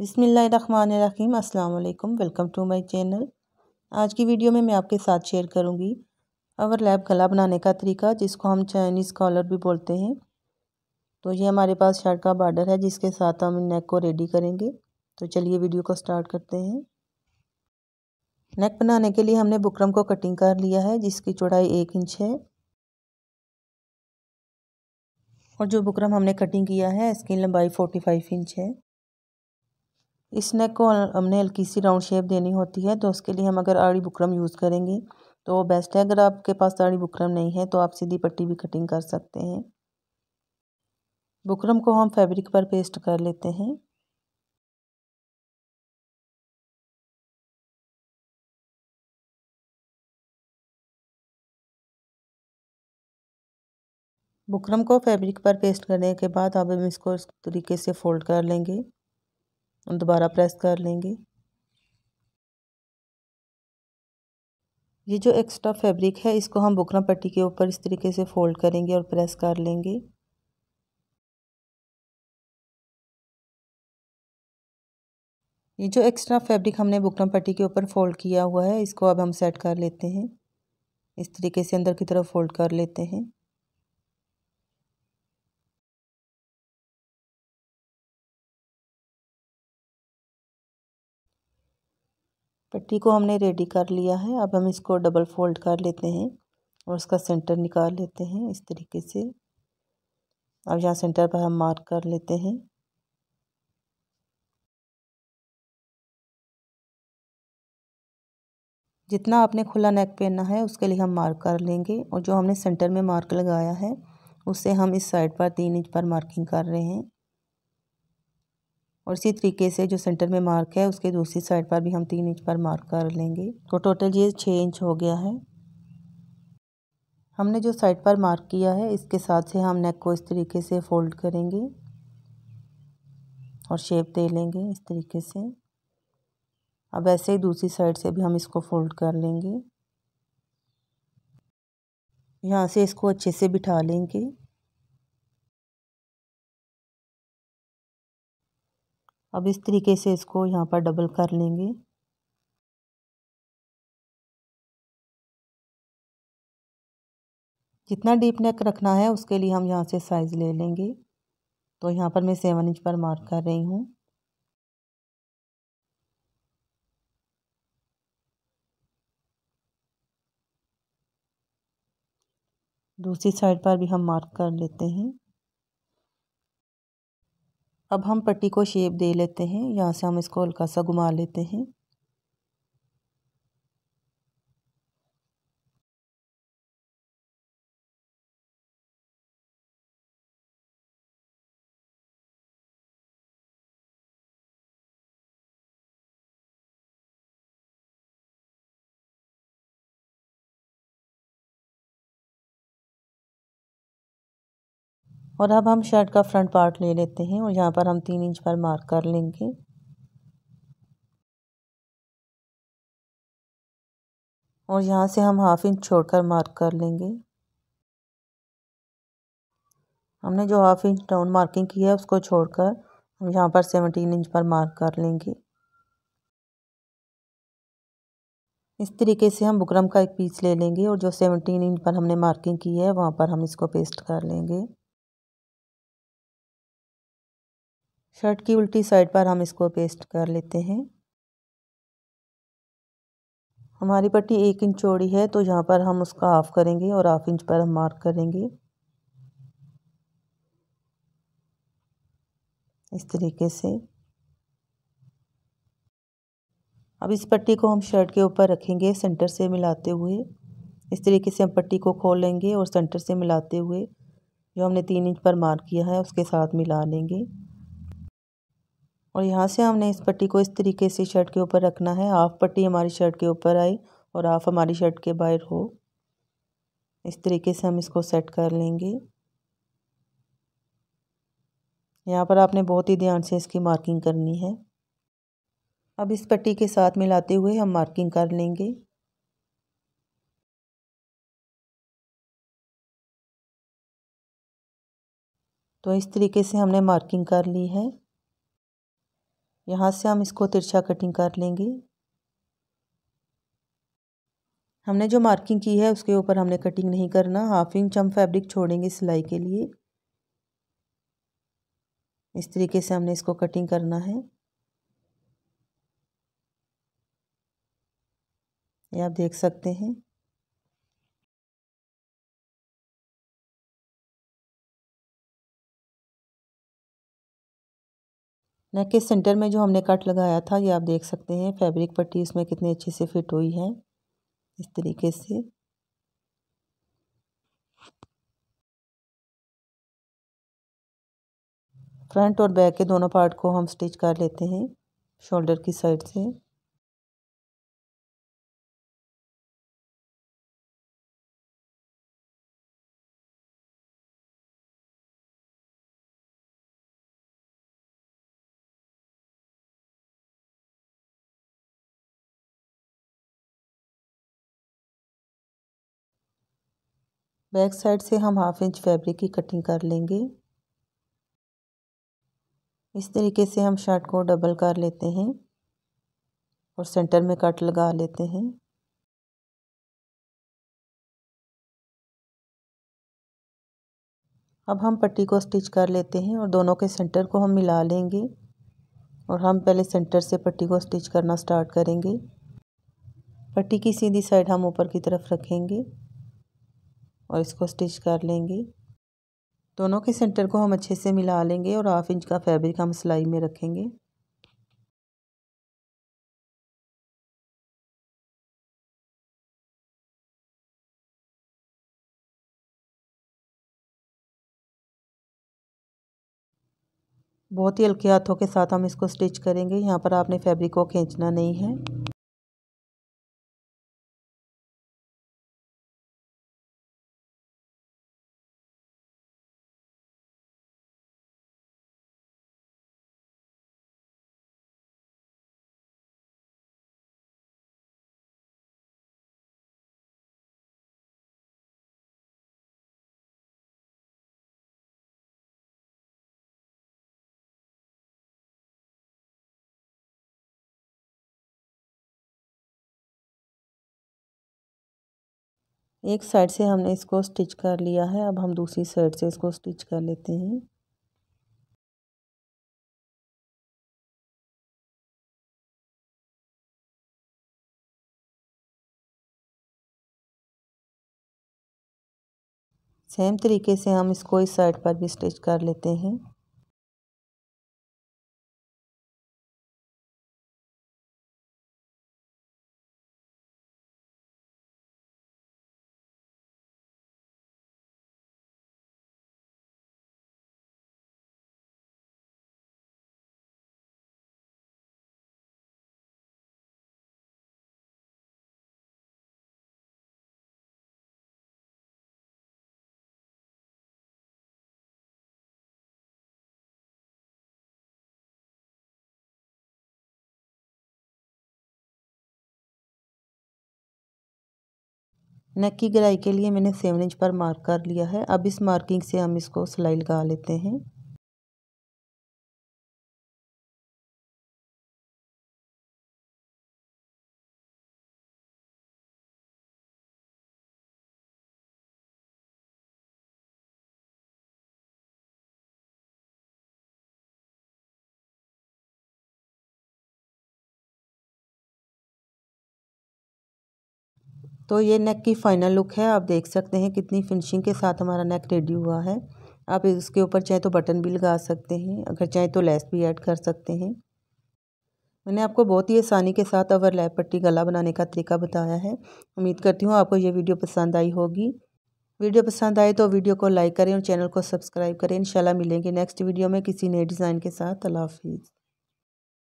अस्सलाम अल्लाम welcome to my channel आज की वीडियो में मैं आपके साथ शेयर करूंगी अवर लैब गला बनाने का तरीका जिसको हम चाइनीज़ कॉलर भी बोलते हैं तो ये हमारे पास शर्ट का बॉर्डर है जिसके साथ हम नेक को रेडी करेंगे तो चलिए वीडियो को स्टार्ट करते हैं नेक बनाने के लिए हमने बुकरम को कटिंग कर लिया है जिसकी चौड़ाई एक इंच है और जो बुकरम हमने कटिंग किया है इसकी लंबाई फोर्टी फाइव इंच है इस नेक को हमने हल्की सी राउंड शेप देनी होती है तो उसके लिए हम अगर आड़ी बुकरम यूज़ करेंगे तो वो बेस्ट है अगर आपके पास आड़ी बुकरम नहीं है तो आप सीधी पट्टी भी कटिंग कर सकते हैं बुकरम को हम फैब्रिक पर पेस्ट कर लेते हैं बुकरम को फैब्रिक पर पेस्ट करने के बाद अब हम इसको इस तरीके से फोल्ड कर लेंगे दोबारा प्रेस कर लेंगे ये जो एक्स्ट्रा फैब्रिक है इसको हम बुकना पट्टी के ऊपर इस तरीके से फोल्ड करेंगे और प्रेस कर लेंगे ये जो एक्स्ट्रा फैब्रिक हमने बुकना पट्टी के ऊपर फोल्ड किया हुआ है इसको अब हम सेट कर लेते हैं इस तरीके से अंदर की तरफ फोल्ड कर लेते हैं पट्टी को हमने रेडी कर लिया है अब हम इसको डबल फोल्ड कर लेते हैं और उसका सेंटर निकाल लेते हैं इस तरीके से अब यहाँ सेंटर पर हम मार्क कर लेते हैं जितना आपने खुला नेक पहनना है उसके लिए हम मार्क कर लेंगे और जो हमने सेंटर में मार्क लगाया है उसे हम इस साइड पर तीन इंच पर मार्किंग कर रहे हैं और इसी तरीके से जो सेंटर में मार्क है उसके दूसरी साइड पर भी हम तीन इंच पर मार्क कर लेंगे तो टोटल ये छः इंच हो गया है हमने जो साइड पर मार्क किया है इसके साथ से हम नेक को इस तरीके से फोल्ड करेंगे और शेप दे लेंगे इस तरीके से अब ऐसे ही दूसरी साइड से भी हम इसको फोल्ड कर लेंगे यहाँ से इसको अच्छे से बिठा लेंगे अब इस तरीके से इसको यहाँ पर डबल कर लेंगे जितना डीप नेक रखना है उसके लिए हम यहाँ से साइज़ ले लेंगे तो यहाँ पर मैं सेवन इंच पर मार्क कर रही हूँ दूसरी साइड पर भी हम मार्क कर लेते हैं अब हम पट्टी को शेप दे लेते हैं यहाँ से हम इसको हल्का सा घुमा लेते हैं और अब हम शर्ट का फ्रंट पार्ट ले लेते हैं और यहाँ पर हम तीन इंच पर मार्क कर लेंगे और यहाँ से हम हाफ इंच छोड़कर मार्क कर लेंगे हमने जो हाफ इंच डाउन मार्किंग की है उसको छोड़कर हम यहाँ पर सेवनटीन इंच पर मार्क कर लेंगे इस तरीके से हम बुकरम का एक पीस ले लेंगे और जो सेवनटीन इंच पर हमने मार्किंग की है वहाँ पर हम इसको पेस्ट कर लेंगे शर्ट की उल्टी साइड पर हम इसको पेस्ट कर लेते हैं हमारी पट्टी एक इंच चौड़ी है तो यहाँ पर हम उसका हाफ करेंगे और हाफ इंच पर हम मार्क करेंगे इस तरीके से अब इस पट्टी को हम शर्ट के ऊपर रखेंगे सेंटर से मिलाते हुए इस तरीके से हम पट्टी को खोल लेंगे और सेंटर से मिलाते हुए जो हमने तीन इंच पर मार्क किया है उसके साथ मिला लेंगे और यहाँ से हमने इस पट्टी को इस तरीके से शर्ट के ऊपर रखना है हाफ पट्टी हमारी शर्ट के ऊपर आई और हाफ हमारी शर्ट के बाहर हो इस तरीके से हम इसको सेट कर लेंगे यहाँ पर आपने बहुत ही ध्यान से इसकी मार्किंग करनी है अब इस पट्टी के साथ मिलाते हुए हम मार्किंग कर लेंगे तो इस तरीके से हमने मार्किंग कर ली है यहाँ से हम इसको तिरछा कटिंग कर लेंगे हमने जो मार्किंग की है उसके ऊपर हमने कटिंग नहीं करना हाफ इंच हम फैब्रिक छोड़ेंगे सिलाई के लिए इस तरीके से हमने इसको कटिंग करना है ये आप देख सकते हैं नेक के सेंटर में जो हमने कट लगाया था ये आप देख सकते हैं फैब्रिक पट्टी इसमें कितनी अच्छे से फिट हुई है इस तरीके से फ्रंट और बैक के दोनों पार्ट को हम स्टिच कर लेते हैं शोल्डर की साइड से बैक साइड से हम हाफ इंच फैब्रिक की कटिंग कर लेंगे इस तरीके से हम शर्ट को डबल कर लेते हैं और सेंटर में कट लगा लेते हैं अब हम पट्टी को स्टिच कर लेते हैं और दोनों के सेंटर को हम मिला लेंगे और हम पहले सेंटर से पट्टी को स्टिच करना स्टार्ट करेंगे पट्टी की सीधी साइड हम ऊपर की तरफ रखेंगे और इसको स्टिच कर लेंगे दोनों के सेंटर को हम अच्छे से मिला लेंगे और हाफ इंच का फैब्रिक हम सिलाई में रखेंगे बहुत ही हल्के हाथों के साथ हम इसको स्टिच करेंगे यहाँ पर आपने फैब्रिक को खींचना नहीं है एक साइड से हमने इसको स्टिच कर लिया है अब हम दूसरी साइड से इसको स्टिच कर लेते हैं सेम तरीके से हम इसको इस साइड पर भी स्टिच कर लेते हैं नेक की गहराई के लिए मैंने सेवन इंच पर मार्क कर लिया है अब इस मार्किंग से हम इसको सिलाई लगा लेते हैं तो ये नेक की फ़ाइनल लुक है आप देख सकते हैं कितनी फिनिशिंग के साथ हमारा नेक रेडी हुआ है आप इसके ऊपर चाहे तो बटन भी लगा सकते हैं अगर चाहे तो लेस भी ऐड कर सकते हैं मैंने आपको बहुत ही आसानी के साथ लैप पट्टी गला बनाने का तरीका बताया है उम्मीद करती हूँ आपको ये वीडियो पसंद आई होगी वीडियो पसंद आए तो वीडियो को लाइक करें और चैनल को सब्सक्राइब करें इंशाल्लाह मिलेंगे नेक्स्ट वीडियो में किसी नए डिज़ाइन के साथ अल्लाह हाफिज़